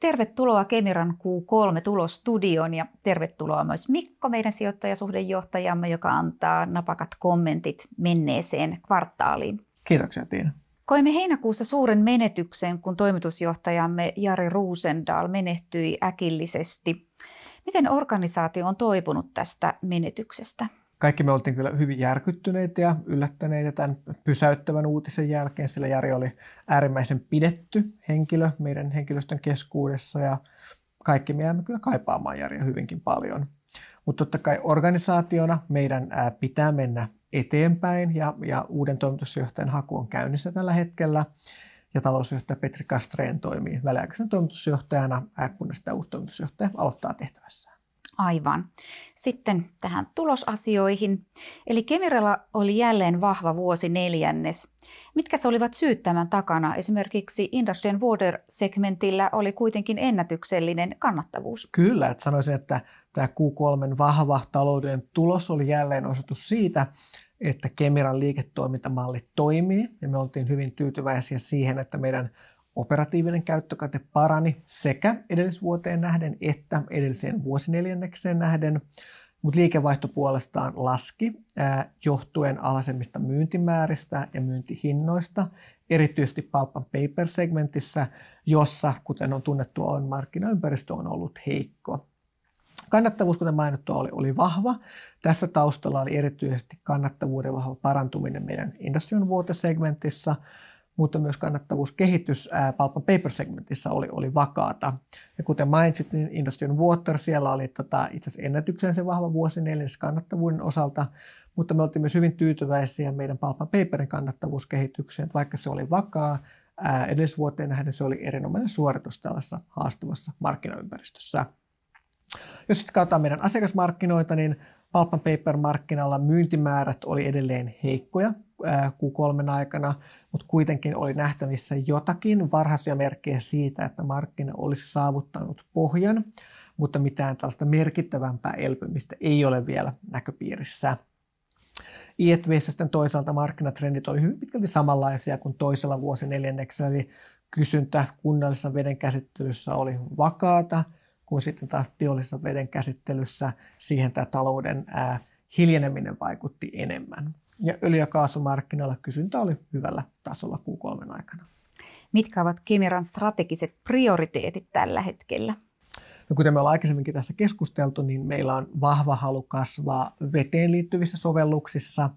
Tervetuloa Kemiran Q3 tulostudioon ja tervetuloa myös Mikko, meidän sijoittajasuhdejohtajamme, joka antaa napakat kommentit menneeseen kvartaaliin. Kiitoksia Tiina. Koimme heinäkuussa suuren menetyksen, kun toimitusjohtajamme Jari Ruusendaal menehtyi äkillisesti. Miten organisaatio on toipunut tästä menetyksestä? kaikki me oltiin kyllä hyvin järkyttyneitä ja yllättäneitä tämän pysäyttävän uutisen jälkeen, sillä Jari oli äärimmäisen pidetty henkilö meidän henkilöstön keskuudessa ja kaikki me jäämme kyllä kaipaamaan Jaria hyvinkin paljon. Mutta totta kai organisaationa meidän pitää mennä eteenpäin ja, ja uuden toimitusjohtajan haku on käynnissä tällä hetkellä ja talousjohtaja Petri Kastreen toimii väliaikaisen toimitusjohtajana, kunnes tämä uusi toimitusjohtaja aloittaa tehtävässään. Aivan. Sitten tähän tulosasioihin. Eli Kemiralla oli jälleen vahva vuosi neljännes. Mitkä se olivat syyt tämän takana? Esimerkiksi Industrial Water-segmentillä oli kuitenkin ennätyksellinen kannattavuus. Kyllä, että sanoisin, että tämä Q3 vahva talouden tulos oli jälleen osoitus siitä, että Kemiran liiketoimintamalli toimii ja me oltiin hyvin tyytyväisiä siihen, että meidän Operatiivinen käyttökate parani sekä edellisvuoteen nähden että edelliseen vuosineljännekseen nähden, mutta liikevaihto puolestaan laski johtuen alasemmista myyntimääristä ja myyntihinnoista, erityisesti pulp and paper-segmentissä, jossa, kuten on tunnettu, on markkinaympäristö on ollut heikko. Kannattavuus, kuten mainittua, oli, oli vahva. Tässä taustalla oli erityisesti kannattavuuden vahva parantuminen meidän industrion vuotesegmentissä – mutta myös kannattavuuskehitys pulp and paper-segmentissä oli, oli vakaata. Ja kuten mainitsit, niin Industry Water, siellä oli tota, itse asiassa ennätyksen se vahva vuosi neljännes kannattavuuden osalta, mutta me oltiin myös hyvin tyytyväisiä meidän pulp and paperin kannattavuuskehitykseen, että vaikka se oli vakaa, edellisvuoteen nähden se oli erinomainen suoritus tällaisessa haastavassa markkinaympäristössä. Jos sitten katsotaan meidän asiakasmarkkinoita, niin pulp and paper-markkinalla myyntimäärät oli edelleen heikkoja – Äh, Q3 aikana, mutta kuitenkin oli nähtävissä jotakin varhaisia merkkejä siitä, että markkina olisi saavuttanut pohjan, mutta mitään tällaista merkittävämpää elpymistä ei ole vielä näköpiirissä. IETVissä sitten toisaalta markkinatrendit oli hyvin pitkälti samanlaisia kuin toisella vuosineljänneksellä, eli kysyntä kunnallisessa veden käsittelyssä oli vakaata, kun sitten taas teollisessa veden käsittelyssä siihen tämä talouden ää, hiljeneminen vaikutti enemmän ja öljy- ja kaasumarkkinoilla kysyntä oli hyvällä tasolla Q3 aikana. Mitkä ovat Kemiran strategiset prioriteetit tällä hetkellä? No kuten me ollaan aikaisemminkin tässä keskusteltu, niin meillä on vahva halu kasvaa veteen liittyvissä sovelluksissa.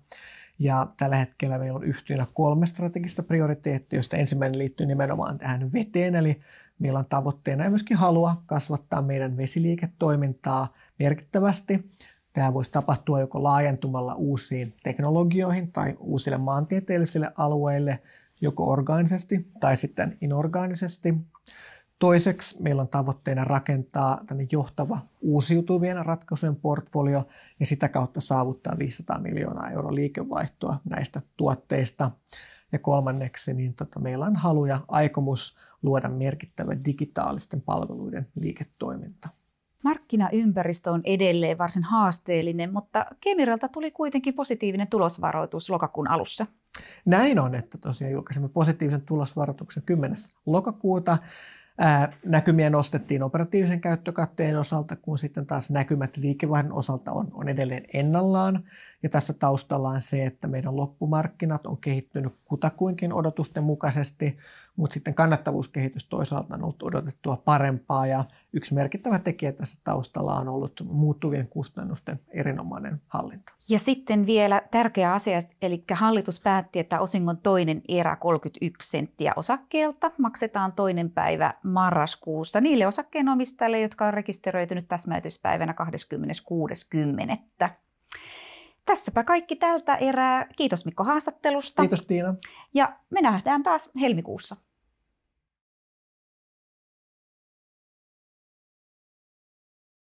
Ja tällä hetkellä meillä on yhtiönä kolme strategista prioriteettia, joista ensimmäinen liittyy nimenomaan tähän veteen. Eli meillä on tavoitteena ja myöskin halua kasvattaa meidän vesiliiketoimintaa merkittävästi. Tämä voisi tapahtua joko laajentumalla uusiin teknologioihin tai uusille maantieteellisille alueille, joko orgaanisesti tai sitten inorgaanisesti. Toiseksi meillä on tavoitteena rakentaa tämmöinen johtava uusiutuvien ratkaisujen portfolio ja sitä kautta saavuttaa 500 miljoonaa euroa liikevaihtoa näistä tuotteista. Ja kolmanneksi niin tota, meillä on halu ja aikomus luoda merkittävä digitaalisten palveluiden liiketoiminta. Markkinaympäristö on edelleen varsin haasteellinen, mutta Kemiralta tuli kuitenkin positiivinen tulosvaroitus lokakuun alussa. Näin on, että tosiaan julkaisimme positiivisen tulosvaroituksen 10. lokakuuta. Näkymiä nostettiin operatiivisen käyttökatteen osalta, kun sitten taas näkymät liikevaihdon osalta on, on edelleen ennallaan. Ja tässä taustalla on se, että meidän loppumarkkinat on kehittynyt kutakuinkin odotusten mukaisesti mutta sitten kannattavuuskehitys toisaalta on ollut odotettua parempaa ja yksi merkittävä tekijä tässä taustalla on ollut muuttuvien kustannusten erinomainen hallinta. Ja sitten vielä tärkeä asia, eli hallitus päätti, että osingon toinen erä 31 senttiä osakkeelta maksetaan toinen päivä marraskuussa niille osakkeenomistajille, jotka on rekisteröitynyt täsmäytyspäivänä 26.10. Tässäpä kaikki tältä erää. Kiitos Mikko haastattelusta. Kiitos Tiina. Ja me nähdään taas helmikuussa.